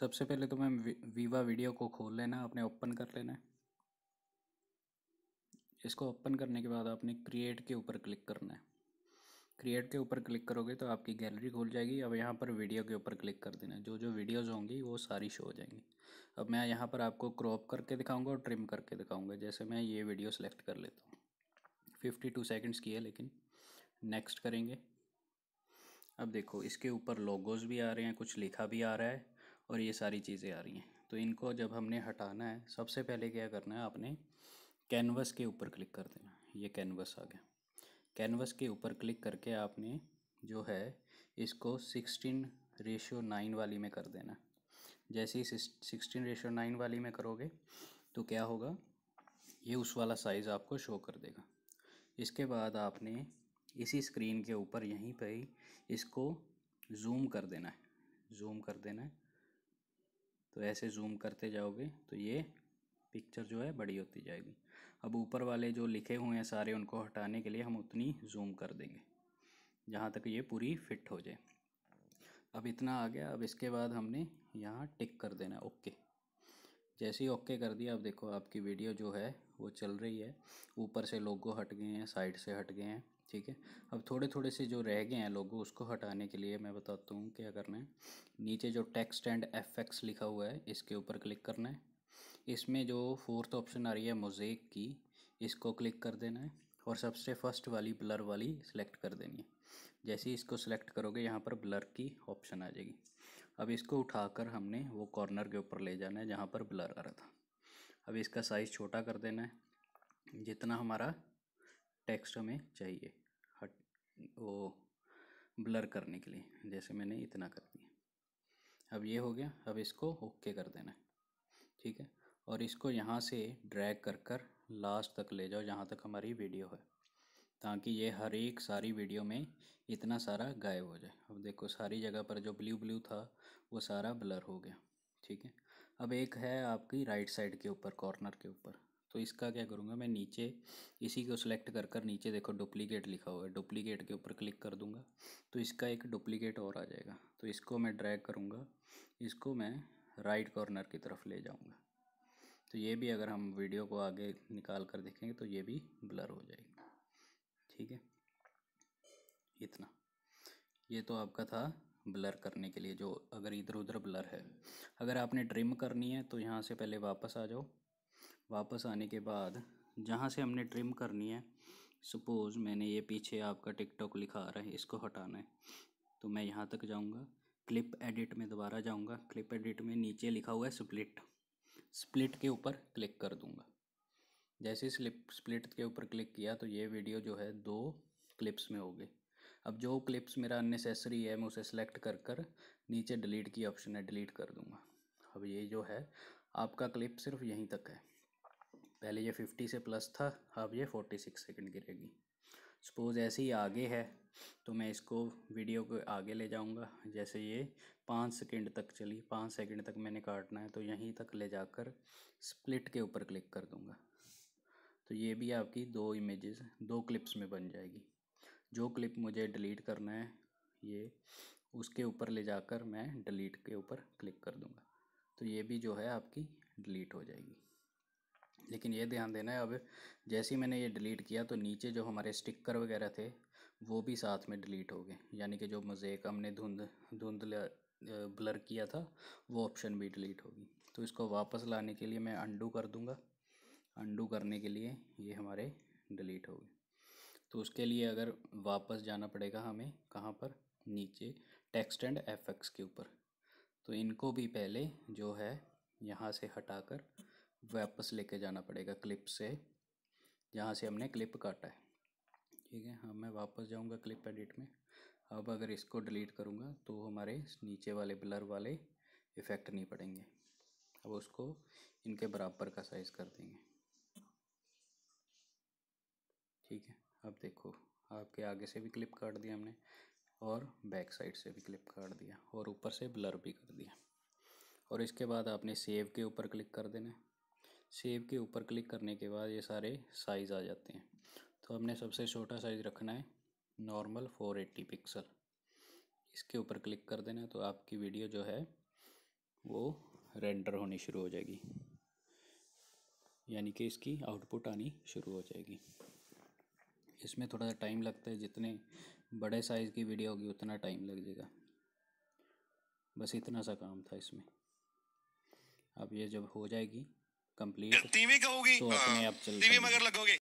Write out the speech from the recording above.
सबसे पहले तो मैम वीवा वीडियो को खोल लेना आपने ओपन कर लेना है इसको ओपन करने के बाद आपने क्रिएट के ऊपर क्लिक करना है क्रिएट के ऊपर क्लिक करोगे तो आपकी गैलरी खुल जाएगी अब यहाँ पर वीडियो के ऊपर क्लिक कर देना जो जो वीडियोज़ होंगी वो सारी शो हो जाएंगी अब मैं यहाँ पर आपको क्रॉप करके दिखाऊंगा और ट्रिम करके दिखाऊंगा जैसे मैं ये वीडियो सेलेक्ट कर लेता हूँ फिफ्टी टू सेकेंड्स की है लेकिन नेक्स्ट करेंगे अब देखो इसके ऊपर लोगोज़ भी आ रहे हैं कुछ लिखा भी आ रहा है और ये सारी चीज़ें आ रही हैं तो इनको जब हमने हटाना है सबसे पहले क्या करना है आपने कैनवस के ऊपर क्लिक कर देना ये कैनवस आ गया कैनवस के ऊपर क्लिक करके आपने जो है इसको सिक्सटीन रेशो नाइन वाली में कर देना जैसे ही सिक्सटीन रेशो नाइन वाली में करोगे तो क्या होगा ये उस वाला साइज़ आपको शो कर देगा इसके बाद आपने इसी स्क्रीन के ऊपर यहीं पर ही इसको जूम कर देना है जूम कर देना है तो ऐसे जूम करते जाओगे तो ये पिक्चर जो है बड़ी होती जाएगी अब ऊपर वाले जो लिखे हुए हैं सारे उनको हटाने के लिए हम उतनी जूम कर देंगे जहाँ तक ये पूरी फिट हो जाए अब इतना आ गया अब इसके बाद हमने यहाँ टिक कर देना ओके जैसे ही ओके कर दिया अब देखो आपकी वीडियो जो है वो चल रही है ऊपर से लोगो हट गए हैं साइड से हट गए हैं ठीक है अब थोड़े थोड़े से जो रह गए हैं लोगों उसको हटाने के लिए मैं बताता हूँ क्या करना है नीचे जो टेक्स्ट एंड एफेक्ट्स लिखा हुआ है इसके ऊपर क्लिक करना है इसमें जो फोर्थ ऑप्शन आ रही है मोजेक की इसको क्लिक कर देना है और सबसे फर्स्ट वाली ब्लर वाली सिलेक्ट कर देनी है जैसे ही इसको सिलेक्ट करोगे यहाँ पर ब्लर की ऑप्शन आ जाएगी अब इसको उठाकर हमने वो कॉर्नर के ऊपर ले जाना है जहाँ पर ब्लर आ रहा था अब इसका साइज़ छोटा कर देना है जितना हमारा टेक्स्ट हमें चाहिए हट वो ब्लर करने के लिए जैसे मैंने इतना कर दिया अब ये हो गया अब इसको ओके कर देना है ठीक है और इसको यहाँ से ड्रैग कर कर लास्ट तक ले जाओ जहाँ तक हमारी वीडियो है ताकि ये हर एक सारी वीडियो में इतना सारा गायब हो जाए अब देखो सारी जगह पर जो ब्लू ब्लू था वो सारा ब्लर हो गया ठीक है अब एक है आपकी राइट साइड के ऊपर कॉर्नर के ऊपर तो इसका क्या करूँगा मैं नीचे इसी को सिलेक्ट कर कर नीचे देखो डुप्लीकेट लिखा हुआ है डुप्लीकेट के ऊपर क्लिक कर दूंगा तो इसका एक डुप्लीकेट और आ जाएगा तो इसको मैं ड्रैग करूँगा इसको मैं राइट कॉर्नर की तरफ ले जाऊँगा तो ये भी अगर हम वीडियो को आगे निकाल कर देखेंगे तो ये भी ब्लर हो जाएगा ठीक है इतना ये तो आपका था ब्लर करने के लिए जो अगर इधर उधर ब्लर है अगर आपने ट्रिम करनी है तो यहाँ से पहले वापस आ जाओ वापस आने के बाद जहाँ से हमने ट्रिम करनी है सपोज़ मैंने ये पीछे आपका टिकटॉक लिखा आ रहा है इसको हटाना है तो मैं यहाँ तक जाऊँगा क्लिप एडिट में दोबारा जाऊँगा क्लिप एडिट में नीचे लिखा हुआ है स्प्लिट स्प्लिट के ऊपर क्लिक कर दूँगा जैसे स्लिप स्प्लिट के ऊपर क्लिक किया तो ये वीडियो जो है दो क्लिप्स में हो गई अब जो क्लिप्स मेरा अननेसेसरी है मैं उसे सेलेक्ट कर कर नीचे डिलीट की ऑप्शन है डिलीट कर दूँगा अब ये जो है आपका क्लिप सिर्फ यहीं तक है पहले ये फिफ्टी से प्लस था अब ये फोर्टी सिक्स सेकेंड गिरेगी सपोज़ ऐसे ही आगे है तो मैं इसको वीडियो को आगे ले जाऊंगा जैसे ये पाँच सेकेंड तक चली पाँच सेकेंड तक मैंने काटना है तो यहीं तक ले जाकर स्प्लिट के ऊपर क्लिक कर दूंगा तो ये भी आपकी दो इमेजेस दो क्लिप्स में बन जाएगी जो क्लिप मुझे डिलीट करना है ये उसके ऊपर ले जाकर मैं डिलीट के ऊपर क्लिक कर दूँगा तो ये भी जो है आपकी डिलीट हो जाएगी लेकिन ये ध्यान देना है अब जैसे ही मैंने ये डिलीट किया तो नीचे जो हमारे स्टिकर वगैरह थे वो भी साथ में डिलीट हो गए यानी कि जो मजेक हमने धुंध धुंध ब्लर किया था वो ऑप्शन भी डिलीट होगी तो इसको वापस लाने के लिए मैं अंडू कर दूंगा अंडू करने के लिए ये हमारे डिलीट हो गए तो उसके लिए अगर वापस जाना पड़ेगा हमें कहाँ पर नीचे टेक्स्ट एंड एफेक्ट्स के ऊपर तो इनको भी पहले जो है यहाँ से हटाकर वापस लेके जाना पड़ेगा क्लिप से जहाँ से हमने क्लिप काटा है ठीक है हाँ मैं वापस जाऊँगा क्लिप एडिट में अब अगर इसको डिलीट करूँगा तो हमारे नीचे वाले ब्लर वाले इफ़ेक्ट नहीं पड़ेंगे अब उसको इनके बराबर का साइज़ कर देंगे ठीक है अब देखो आपके आगे से भी क्लिप काट दिया हमने और बैक साइड से भी क्लिप काट दिया और ऊपर से ब्लर भी कर दिया और इसके बाद आपने सेव के ऊपर क्लिक कर देना सेव के ऊपर क्लिक करने के बाद ये सारे साइज़ आ जाते हैं तो हमने सबसे छोटा साइज़ रखना है नॉर्मल 480 पिक्सल इसके ऊपर क्लिक कर देना तो आपकी वीडियो जो है वो रेंडर होनी शुरू हो जाएगी यानी कि इसकी आउटपुट आनी शुरू हो जाएगी इसमें थोड़ा सा टाइम लगता है जितने बड़े साइज़ की वीडियो होगी उतना टाइम लग जाएगा बस इतना सा काम था इसमें अब ये जब हो जाएगी कंप्लीट टीवी कहोगी तो अपने हाँ, आप चल टीवी मगर लगोगे